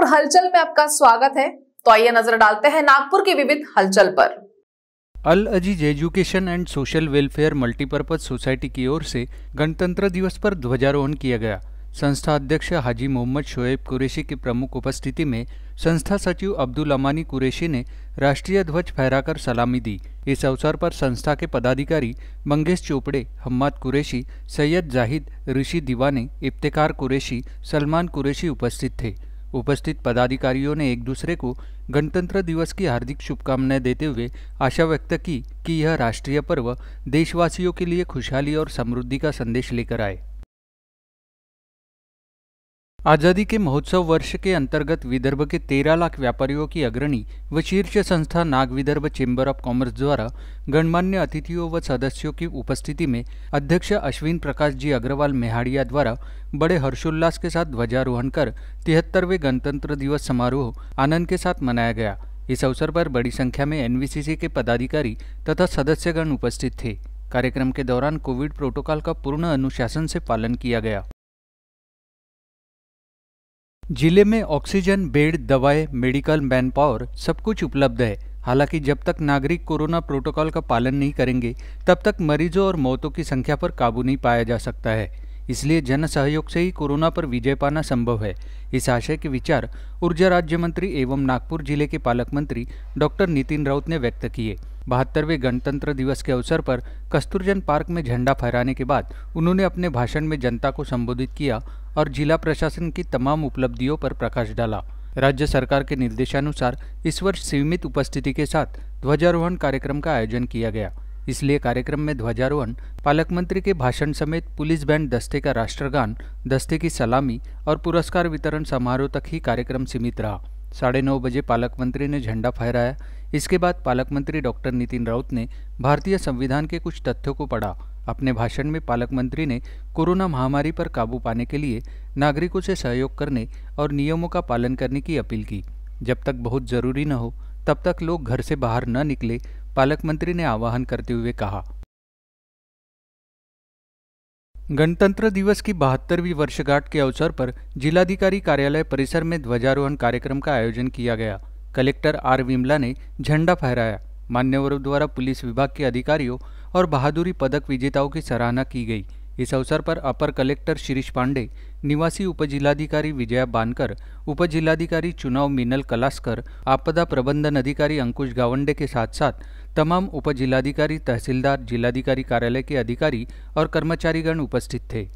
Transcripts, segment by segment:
नागपुर हलचल में आपका स्वागत है तो आइए नजर डालते हैं नागपुर की विविध हलचल पर Al Aziz education and social welfare multipurpose society की ओर से गणतंत्र दिवस पर ध्वजारोहण किया गया संस्था अध्यक्ष हाजी मोहम्मद शोएब कुरेशी की प्रमुख उपस्थिति में संस्था सचिव अब्दुल अमानी कुरैशी ने राष्ट्रीय ध्वज फहराकर सलामी दी इस अवसर पर संस्था के पदाधिकारी मंगेश चोपड़े हम्माद कुरेशी सैयद जाहिद ऋषि दीवाने इफ्तिकार कुरेशी सलमान कुरैशी उपस्थित थे उपस्थित पदाधिकारियों ने एक दूसरे को गणतंत्र दिवस की हार्दिक शुभकामनाएं देते हुए आशा व्यक्त की कि यह राष्ट्रीय पर्व देशवासियों के लिए खुशहाली और समृद्धि का संदेश लेकर आए आज़ादी के महोत्सव वर्ष के अंतर्गत विदर्भ के तेरह लाख व्यापारियों की अग्रणी व शीर्ष संस्था Nag Vidarbha chamber of commerce द्वारा गणमान्य अतिथियों व सदस्यों की उपस्थिति में अध्यक्ष अश्विन प्रकाश जी अग्रवाल मेहाड़िया द्वारा बड़े हर्षोल्लास के साथ ध्वजारोहण कर तिहत्तरवें गणतंत्र दिवस समारोह आनंद के साथ मनाया गया इस अवसर पर बड़ी संख्या में एनवीसीसी के पदाधिकारी तथा सदस्यगण उपस्थित थे कार्यक्रम के दौरान कोविड प्रोटोकॉल का पूर्ण अनुशासन से पालन किया गया जिले में ऑक्सीजन बेड दवाएं मेडिकल मैन पावर सब कुछ उपलब्ध है हालांकि जब तक नागरिक कोरोना प्रोटोकॉल का पालन नहीं करेंगे तब तक मरीजों और मौतों की संख्या पर काबू नहीं पाया जा सकता है इसलिए जन सहयोग से ही कोरोना पर विजय पाना संभव है इस आशय के विचार ऊर्जा राज्य मंत्री एवं नागपुर जिले के पालक मंत्री डॉक्टर नितिन राउत ने व्यक्त किए बहत्तरवें गणतंत्र दिवस के अवसर पर कस्तूरजन पार्क में झंडा फहराने के बाद उन्होंने अपने भाषण में जनता को संबोधित किया और जिला प्रशासन की तमाम उपलब्धियों पर प्रकाश डाला राज्य सरकार के निर्देशानुसार इस वर्ष सीमित उपस्थिति के साथ ध्वजारोहण कार्यक्रम का आयोजन किया गया इसलिए कार्यक्रम में ध्वजारोहण पालक मंत्री के भाषण समेत पुलिस बैंड दस्ते का राष्ट्रगान दस्ते की सलामी और पुरस्कार वितरण समारोह तक ही कार्यक्रम सीमित रहा साढ़े नौ बजे पालक मंत्री ने झंडा फहराया इसके बाद पालक मंत्री डॉक्टर नितिन राउत ने भारतीय संविधान के कुछ तथ्यों को पढ़ा अपने भाषण में पालक मंत्री ने कोरोना महामारी पर काबू पाने के लिए नागरिकों से सहयोग करने और नियमों का पालन करने की अपील की जब तक बहुत जरूरी न हो तब तक लोग घर से बाहर न निकले पालक मंत्री ने आह्वान करते हुए कहा गणतंत्र दिवस की बहत्तरवीं वर्षगांठ के अवसर पर जिलाधिकारी कार्यालय परिसर में ध्वजारोहण कार्यक्रम का आयोजन किया गया कलेक्टर आर विमला ने झंडा फहराया मान्यवरों द्वारा पुलिस विभाग के अधिकारियों और बहादुरी पदक विजेताओं की सराहना की गई इस अवसर पर अपर कलेक्टर शिरीष पांडे निवासी उपजिलाधिकारी विजया बानकर उपजिलाधिकारी चुनाव मिनल कलास्कर आपदा प्रबंधन अधिकारी अंकुश गावंडे के साथ साथ तमाम उपजिलाधिकारी तहसीलदार जिलाधिकारी कार्यालय के अधिकारी और कर्मचारीगण उपस्थित थे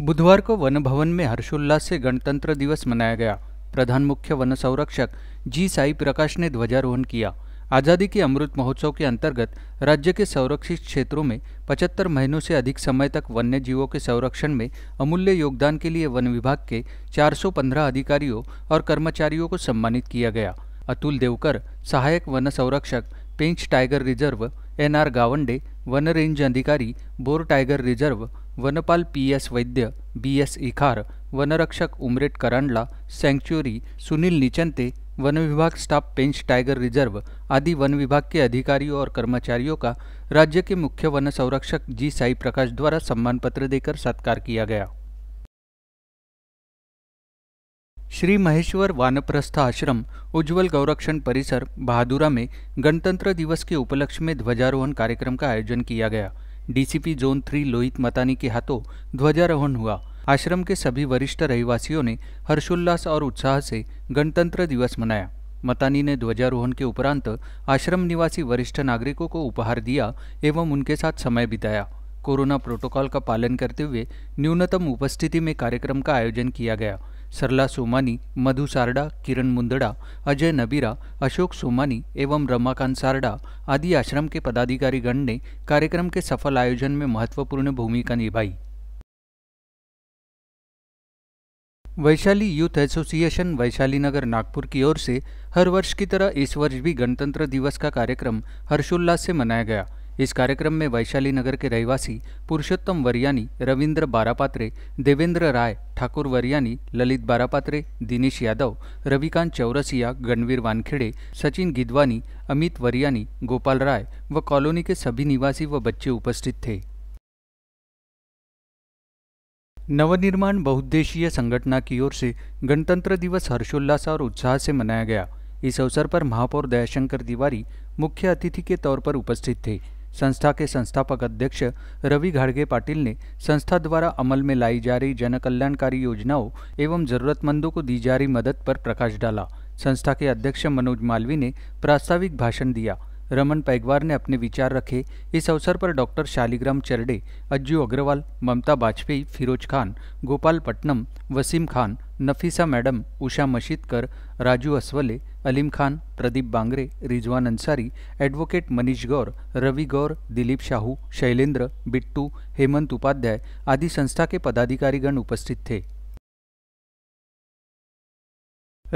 बुधवार को वन भवन में हर्षोल्लास से गणतंत्र दिवस मनाया गया प्रधान मुख्य वन संरक्षक जी साई प्रकाश ने ध्वजारोहण किया आज़ादी के अमृत महोत्सव के अंतर्गत राज्य के संरक्षित क्षेत्रों में 75 महीनों से अधिक समय तक वन्य जीवों के संरक्षण में अमूल्य योगदान के लिए वन विभाग के 415 अधिकारियों और कर्मचारियों को सम्मानित किया गया अतुल देवकर सहायक वन संरक्षक Pench tiger reserve N R Gawande वन रेंज अधिकारी बोर टाइगर रिजर्व वनपाल P S Vaidya B S Ikhar वनरक्षक उमरेट करांडला सैंक्चुरी सुनील निचंते वन विभाग स्टाफ पेंच टाइगर रिजर्व आदि वन विभाग के अधिकारियों और कर्मचारियों का राज्य के मुख्य वन संरक्षक जी साई प्रकाश द्वारा सम्मान पत्र देकर सत्कार किया गया श्री महेश्वर वानप्रस्थ आश्रम उज्जवल गौरक्षण परिसर बहादुरा में गणतंत्र दिवस के उपलक्ष्य में ध्वजारोहण कार्यक्रम का आयोजन किया गया DCP zone three Lohit Matani के हाथों ध्वजारोहण हुआ आश्रम के सभी वरिष्ठ रहवासियों ने हर्षोल्लास और उत्साह से गणतंत्र दिवस मनाया मतानी ने ध्वजारोहण के उपरांत आश्रम निवासी वरिष्ठ नागरिकों को उपहार दिया एवं उनके साथ समय बिताया कोरोना प्रोटोकॉल का पालन करते हुए न्यूनतम उपस्थिति में कार्यक्रम का आयोजन किया गया सरला सोमानी मधु सारडा किरण मुंदड़ा अजय नबीरा अशोक सोमानी एवं रमाकांत सारडा आदि आश्रम के पदाधिकारी गण ने कार्यक्रम के सफल आयोजन में महत्वपूर्ण भूमिका निभाई वैशाली यूथ एसोसिएशन वैशाली नगर नागपुर की ओर से हर वर्ष की तरह इस वर्ष भी गणतंत्र दिवस का कार्यक्रम हर्षोल्लास से मनाया गया इस कार्यक्रम में वैशाली नगर के रहवासी पुरुषोत्तम वरियानी रविंद्र बारापात्रे देवेंद्र राय ठाकुर वरियानी ललित बारापात्रे दिनेश यादव रविकांत चौरसिया गणवीर वानखेड़े सचिन गिदवानी अमित वरियानी गोपाल राय व कॉलोनी के सभी निवासी व बच्चे उपस्थित थे नवनिर्माण बहुद्देशीय संगठना की ओर से गणतंत्र दिवस हर्षोल्लास और उत्साह से मनाया गया इस अवसर पर महापौर दयाशंकर तिवारी मुख्य अतिथि के तौर पर उपस्थित थे संस्था के संस्थापक अध्यक्ष रवि घाड़गे पाटिल ने संस्था द्वारा अमल में लाई जा रही जनकल्याणकारी योजनाओं एवं जरूरतमंदों को दी जा रही मदद पर प्रकाश डाला संस्था के अध्यक्ष मनोज मालवी ने प्रास्ताविक भाषण दिया रमन पैगवार ने अपने विचार रखे इस अवसर पर doctor Shaligram Charde Ajju Agrawal Mamta Bajpai Firoz Khan Gopal Patnam Wasim Khan Nafisa madam Usha Mashidkar Raju Aswale Alim Khan Pradeep Bangre Rizwan Ansari advocate Manish Gaur Ravi Gaur Dilip Shahu Shailendra Bittu Hemant Upadhyay आदि संस्था के पदाधिकारीगण उपस्थित थे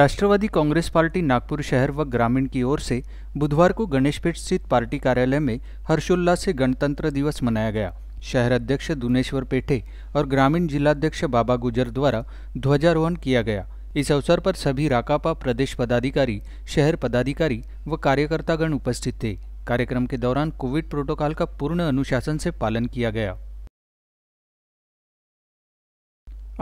राष्ट्रवादी कांग्रेस पार्टी नागपुर शहर व ग्रामीण की ओर से बुधवार को गणेशपेट स्थित पार्टी कार्यालय में हर्षोल्लास से गणतंत्र दिवस मनाया गया शहर अध्यक्ष दुनेश्वर पेठे और ग्रामीण जिलाध्यक्ष बाबा गुजर द्वारा ध्वजारोहण किया गया इस अवसर पर सभी राकापा प्रदेश पदाधिकारी शहर पदाधिकारी व कार्यकर्तागण उपस्थित थे कार्यक्रम के दौरान कोविड प्रोटोकॉल का पूर्ण अनुशासन से पालन किया गया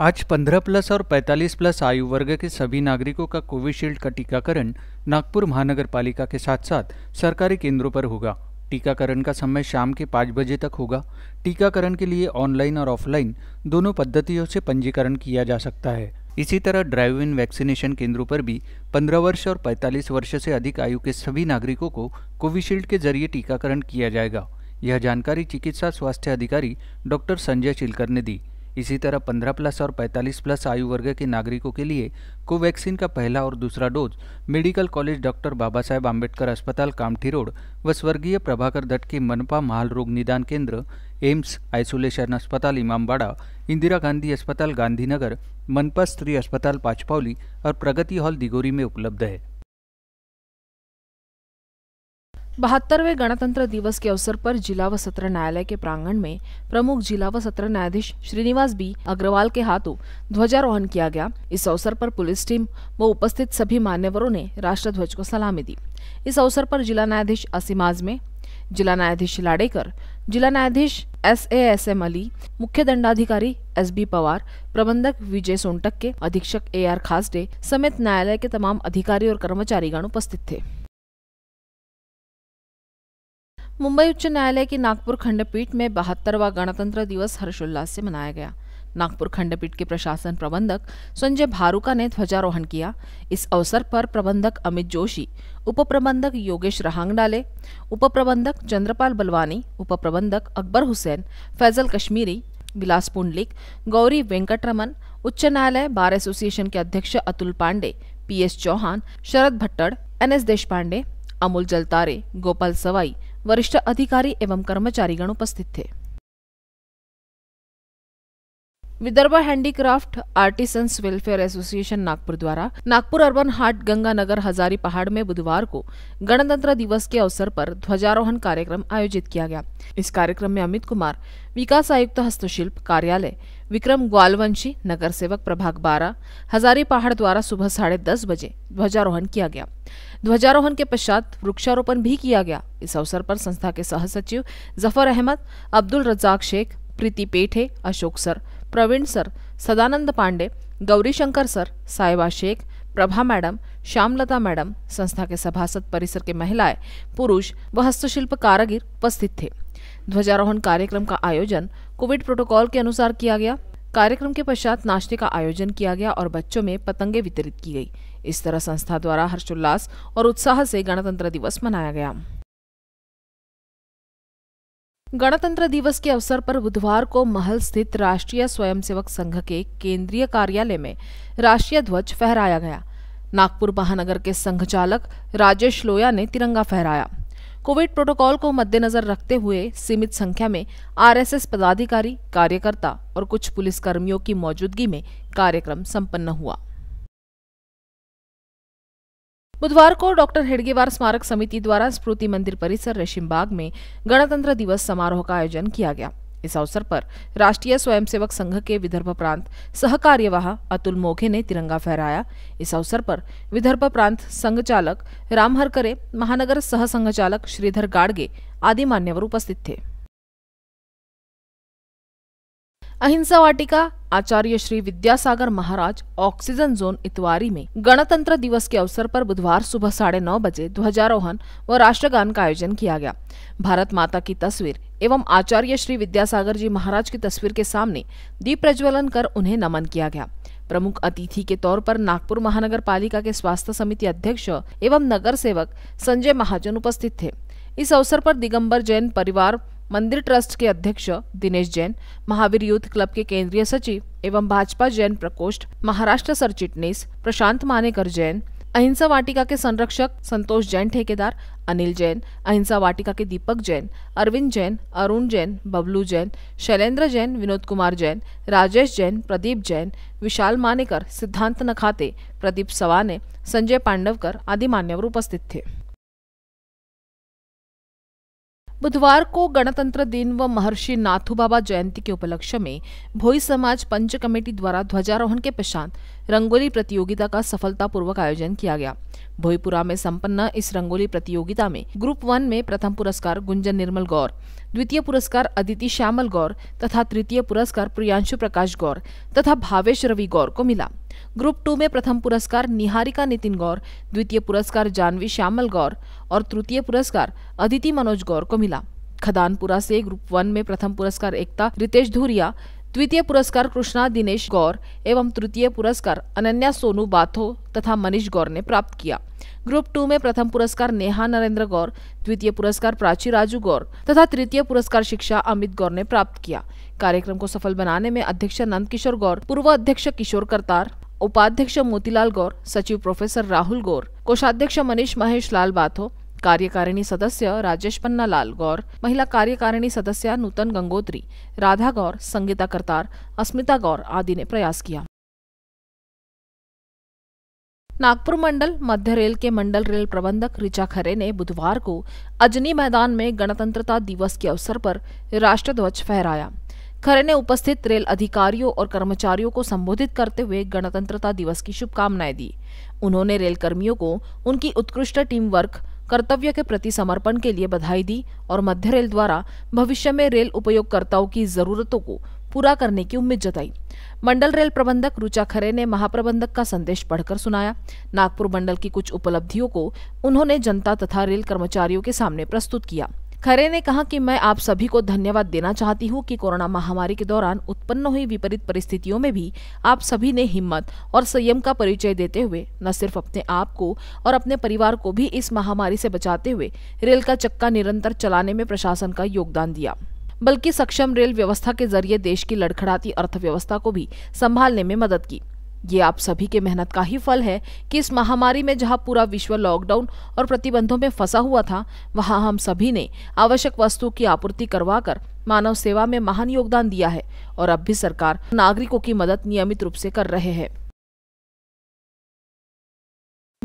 आज 15 प्लस और 45 प्लस आयु वर्ग के सभी नागरिकों का कोविशील्ड का टीकाकरण नागपुर महानगर पालिका के साथ साथ सरकारी केंद्रों पर होगा टीकाकरण का समय शाम के पाँच बजे तक होगा टीकाकरण के लिए ऑनलाइन और ऑफलाइन दोनों पद्धतियों से पंजीकरण किया जा सकता है इसी तरह ड्राइव इन वैक्सीनेशन केंद्रों पर भी 15 वर्ष और 45 वर्ष से अधिक आयु के सभी नागरिकों को कोविशील्ड के जरिए टीकाकरण किया जाएगा यह जानकारी चिकित्सा स्वास्थ्य अधिकारी डॉक्टर संजय चिलकर ने दी इसी तरह 15 प्लस और 45 प्लस आयु वर्ग के नागरिकों के लिए कोवैक्सीन का पहला और दूसरा dose medical college doctor Baba Saheb Ambedkar अस्पताल कामठी रोड व स्वर्गीय प्रभाकर दत्त के मनपा महाल रोग निदान केंद्र एम्स आइसोलेशन अस्पताल इमामबाड़ा इंदिरा गांधी अस्पताल गांधीनगर मनपा स्त्री अस्पताल पाचपावली और प्रगति हॉल दिगोरी में उपलब्ध है बहत्तरवें गणतंत्र दिवस के अवसर पर जिला व सत्र न्यायालय के प्रांगण में प्रमुख जिला व सत्र न्यायाधीश श्रीनिवास बी अग्रवाल के हाथों ध्वजारोहण किया गया इस अवसर पर पुलिस टीम व उपस्थित सभी मान्यवरों ने राष्ट्र ध्वज को सलामी दी इस अवसर पर जिला न्यायाधीश असीम आजमे जिला न्यायाधीश लाडेकर जिला न्यायाधीश S A S M Ali मुख्य दंडाधिकारी एस बी पवार प्रबंधक विजय सोनटक के अधीक्षक ए आर खासडे समेत न्यायालय के तमाम अधिकारी और कर्मचारीगण उपस्थित थे मुंबई उच्च न्यायालय की नागपुर खंडपीठ में बहत्तरवा गणतंत्र दिवस हर्षोल्लास से मनाया गया नागपुर खंडपीठ के प्रशासन प्रबंधक संजय भारूका ने ध्वजारोहण किया इस अवसर पर प्रबंधक अमित जोशी उप प्रबंधक योगेश रहांगडाले उप प्रबंधक चंद्रपाल बलवानी उप प्रबंधक अकबर हुसैन फैजल कश्मीरी विलास पुंडलिक गौरी वेंकटरमन उच्च न्यायालय बार एसोसिएशन के अध्यक्ष Atul Pande P S Chauhan Sharad Bhattad N S Deshpande Amol जलतारे Gopal Sawai वरिष्ठ अधिकारी एवं कर्मचारीगण उपस्थित थे Vidarbha handicraft artisans welfare association Nagpur द्वारा नागपुर अर्बन हाट गंगानगर हजारी पहाड़ में बुधवार को गणतंत्र दिवस के अवसर पर ध्वजारोहण कार्यक्रम आयोजित किया गया इस कार्यक्रम में अमित कुमार विकास आयुक्त हस्तशिल्प कार्यालय विक्रम ग्वालवंशी नगर सेवक प्रभाग बारह हजारी पहाड़ द्वारा सुबह साढ़े दस बजे ध्वजारोहण किया गया ध्वजारोहण के पश्चात वृक्षारोपण भी किया गया इस अवसर पर संस्था के सह सचिव Zafar Ahmad Abdul Razzaq Sheikh Preeti Pethe Ashok sir Praveen sir Sadanand Pande Gaurishankar sir Sahiba Sheikh Prabha madam Shyamlata madam संस्था के सभासद परिसर के महिलाएं पुरुष व हस्तशिल्प कारागिर उपस्थित थे ध्वजारोहण कार्यक्रम का आयोजन कोविड प्रोटोकॉल के अनुसार किया गया कार्यक्रम के पश्चात नाश्ते का आयोजन किया गया और बच्चों में पतंगे वितरित की गई इस तरह संस्था द्वारा हर्षोल्लास और उत्साह से गणतंत्र दिवस मनाया गया गणतंत्र दिवस के अवसर पर बुधवार को महल स्थित राष्ट्रीय स्वयंसेवक संघ के केंद्रीय कार्यालय में राष्ट्रीय ध्वज फहराया गया नागपुर महानगर के संघ चालक राजेश लोया ने तिरंगा फहराया कोविड प्रोटोकॉल को मद्देनजर रखते हुए सीमित संख्या में आरएसएस पदाधिकारी कार्यकर्ता और कुछ पुलिसकर्मियों की मौजूदगी में कार्यक्रम संपन्न हुआ बुधवार को डॉक्टर हेडगेवार स्मारक समिति द्वारा स्मृति मंदिर परिसर रेशिमबाग में गणतंत्र दिवस समारोह का आयोजन किया गया इस अवसर पर राष्ट्रीय स्वयंसेवक संघ के विदर्भ प्रांत सहकार्यवाह अतुल मोघे ने तिरंगा फहराया इस अवसर पर विदर्भ प्रांत संघ चालक रामहरकरे महानगर सह संघ चालक श्रीधर गाडगे आदि मान्यवर उपस्थित थे अहिंसा वाटिका आचार्य श्री विद्यासागर महाराज ऑक्सीजन जोन इतवारी में गणतंत्र दिवस के अवसर पर बुधवार सुबह साढ़े नौ बजे ध्वजारोहण व राष्ट्रगान का आयोजन किया गया भारत माता की तस्वीर एवं आचार्य श्री विद्यासागर जी महाराज की तस्वीर के सामने दीप प्रज्वलन कर उन्हें नमन किया गया प्रमुख अतिथि के तौर पर नागपुर महानगर पालिका के स्वास्थ्य समिति अध्यक्ष एवं नगर सेवक संजय महाजन उपस्थित थे इस अवसर पर दिगंबर जैन परिवार मंदिर ट्रस्ट के अध्यक्ष दिनेश जैन महावीर यूथ क्लब के केंद्रीय सचिव एवं भाजपा जैन प्रकोष्ठ महाराष्ट्र सरचिटनीस प्रशांत मानेकर जैन अहिंसा वाटिका के संरक्षक संतोष जैन ठेकेदार अनिल जैन अहिंसा वाटिका के दीपक जैन अरविंद जैन अरुण जैन बबलू जैन शैलेंद्र जैन विनोद कुमार जैन राजेश जैन प्रदीप जैन विशाल मानेकर सिद्धांत नखाते प्रदीप सवाने संजय पांडवकर आदि मान्यवर उपस्थित थे बुधवार को गणतंत्र दिन व महर्षि नाथू बाबा जयंती के उपलक्ष्य में भोई समाज पंच कमेटी द्वारा ध्वजारोहण के पश्चात रंगोली प्रतियोगिता का सफलतापूर्वक आयोजन किया गया भोईपुरा में संपन्न इस रंगोली प्रतियोगिता में ग्रुप वन में प्रथम पुरस्कार गुंजन निर्मल गौर द्वितीय पुरस्कार अदिति श्यामल गौर तथा तृतीय पुरस्कार प्रियांशु प्रकाश गौर तथा भावेश रवि गौर को मिला ग्रुप टू में प्रथम पुरस्कार निहारिका नितिन गौर द्वितीय पुरस्कार जानवी श्यामल गौर और तृतीय पुरस्कार अदिति मनोज गौर को मिला खदानपुरा से ग्रुप वन में प्रथम पुरस्कार एकता रितेश धूरिया द्वितीय पुरस्कार कृष्णा दिनेश गौर एवं तृतीय पुरस्कार अनन्या सोनू बाथो तथा मनीष गौर ने प्राप्त किया ग्रुप टू में प्रथम पुरस्कार नेहा नरेंद्र गौर द्वितीय पुरस्कार प्राची राजू गौर तथा तृतीय पुरस्कार शिक्षा अमित गौर ने प्राप्त किया कार्यक्रम को सफल बनाने में अध्यक्ष नंदकिशोर गौर पूर्व अध्यक्ष किशोर करतार उपाध्यक्ष मोतीलाल गौर सचिव प्रोफेसर राहुल गौर कोषाध्यक्ष मनीष महेश लाल बाथो कार्यकारिणी सदस्य राजेश पन्नालाल गौर महिला कार्यकारिणी सदस्य नूतन गंगोत्री राधा गौर संगीता करतार अस्मिता गौर आदि ने प्रयास किया नागपुर मंडल मध्य रेल के मंडल रेल प्रबंधक ऋचा खरे ने बुधवार को अजनी मैदान में गणतंत्रता दिवस के अवसर पर राष्ट्रध्वज फहराया खरे ने उपस्थित रेल अधिकारियों और कर्मचारियों को संबोधित करते हुए गणतंत्रता दिवस की शुभकामनाएं दी उन्होंने रेल कर्मियों को उनकी उत्कृष्ट टीम वर्क कर्तव्य के प्रति समर्पण के लिए बधाई दी और मध्य रेल द्वारा भविष्य में रेल उपयोगकर्ताओं की जरूरतों को पूरा करने की उम्मीद जताई मंडल रेल प्रबंधक रुचा खरे ने महाप्रबंधक का संदेश पढ़कर सुनाया नागपुर मंडल की कुछ उपलब्धियों को उन्होंने जनता तथा रेल कर्मचारियों के सामने प्रस्तुत किया खरे ने कहा कि मैं आप सभी को धन्यवाद देना चाहती हूँ कि कोरोना महामारी के दौरान उत्पन्न हुई विपरीत परिस्थितियों में भी आप सभी ने हिम्मत और संयम का परिचय देते हुए न सिर्फ अपने आप को और अपने परिवार को भी इस महामारी से बचाते हुए रेल का चक्का निरंतर चलाने में प्रशासन का योगदान दिया बल्कि सक्षम रेल व्यवस्था के जरिए देश की लड़खड़ाती अर्थव्यवस्था को भी संभालने में मदद की ये आप सभी के मेहनत का ही फल है कि इस महामारी में जहां पूरा विश्व लॉकडाउन और प्रतिबंधों में फंसा हुआ था वहां हम सभी ने आवश्यक वस्तुओं की आपूर्ति करवाकर मानव सेवा में महान योगदान दिया है और अब भी सरकार नागरिकों की मदद नियमित रूप से कर रहे हैं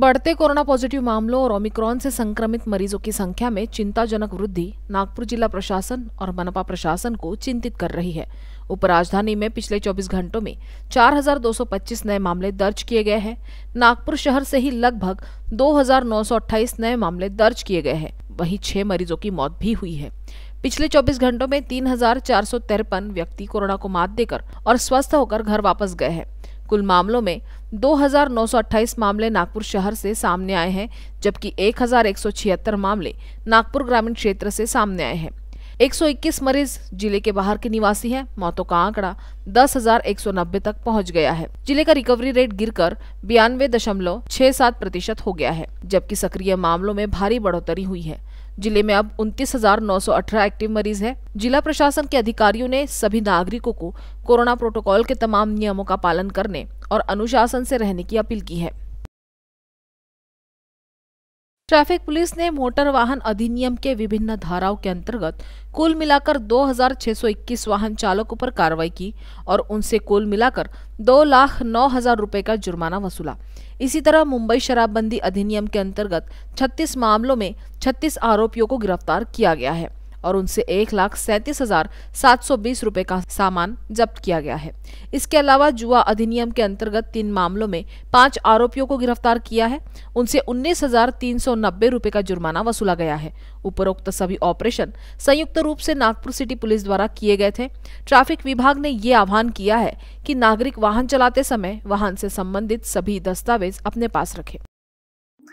बढ़ते कोरोना पॉजिटिव मामलों और ओमिक्रॉन से संक्रमित मरीजों की संख्या में चिंताजनक वृद्धि नागपुर जिला प्रशासन और मनपा प्रशासन को चिंतित कर रही है उपराजधानी में पिछले 24 घंटों में 4,225 नए मामले दर्ज किए गए हैं नागपुर शहर से ही लगभग 2,928 नए मामले दर्ज किए गए हैं वहीं छह मरीजों की मौत भी हुई है पिछले 24 घंटों में तीन व्यक्ति कोरोना को मात देकर और स्वस्थ होकर घर वापस गए हैं कुल मामलों में 2,928 मामले नागपुर शहर से सामने आए हैं जबकि 1,176 मामले नागपुर ग्रामीण क्षेत्र से सामने आए हैं 121 मरीज जिले के बाहर के निवासी हैं मौतों का आंकड़ा दस तक पहुंच गया है जिले का रिकवरी रेट गिरकर बयानवे दशमलव छह सात प्रतिशत हो गया है जबकि सक्रिय मामलों में भारी बढ़ोतरी हुई है जिले में अब उनतीस एक्टिव मरीज है जिला प्रशासन के अधिकारियों ने सभी नागरिकों को कोरोना प्रोटोकॉल के तमाम नियमों का पालन करने और अनुशासन से रहने की अपील की है ट्रैफिक पुलिस ने मोटर वाहन अधिनियम के विभिन्न धाराओं के अंतर्गत कुल मिलाकर 2,621 वाहन चालकों पर कार्रवाई की और उनसे कुल मिलाकर दो लाख नौ हजार रुपए का जुर्माना वसूला इसी तरह मुंबई शराबबंदी अधिनियम के अंतर्गत 36 मामलों में 36 आरोपियों को गिरफ्तार किया गया है और उनसे एक लाख सैंतीस हजार सात सौ बीस रूपए का सामान जब्त किया गया है इसके अलावा जुआ अधिनियम के अंतर्गत तीन मामलों में पांच आरोपियों को गिरफ्तार किया है उनसे उन्नीस हजार तीन सौ नब्बे रूपए का जुर्माना वसूला गया है उपरोक्त सभी ऑपरेशन संयुक्त रूप से नागपुर सिटी पुलिस द्वारा किए गए थे ट्रैफिक विभाग ने ये आह्वान किया है कि नागरिक वाहन चलाते समय वाहन से संबंधित सभी दस्तावेज अपने पास रखें